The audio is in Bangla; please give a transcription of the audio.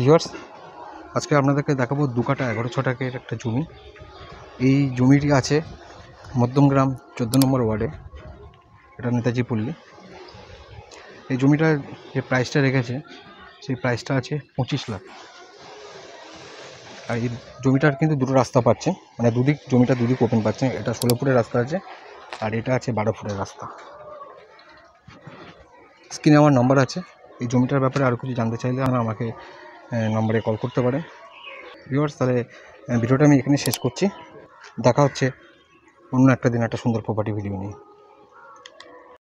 ভিউয়ার্স আজকে আপনাদেরকে দেখাবো দু কাটা এগারো ছটাকের একটা জমি এই জমিটি আছে মধ্যমগ্রাম চোদ্দো নম্বর ওয়ার্ডে এটা নেতাজি পল্লী এই জমিটার যে প্রাইসটা রেখেছে সেই প্রাইসটা আছে পঁচিশ লাখ আর এই জমিটার কিন্তু দুটো রাস্তা পাচ্ছে মানে দুদিক জমিটা দুদিক ওপেন পাচ্ছে এটা ষোলো ফুটের রাস্তা আছে আর এটা আছে বারো ফুটের রাস্তা স্ক্রিনে আমার নম্বর আছে এই জমিটার ব্যাপারে আরও কিছু জানতে চাইলে আমাকে নম্বরে কল করতে পারে ভিউয়ার্স তাহলে ভিডিওটা আমি এখানে শেষ করছি দেখা হচ্ছে অন্য একটা দিন একটা সুন্দর প্রপার্টি ভিডিও নিয়ে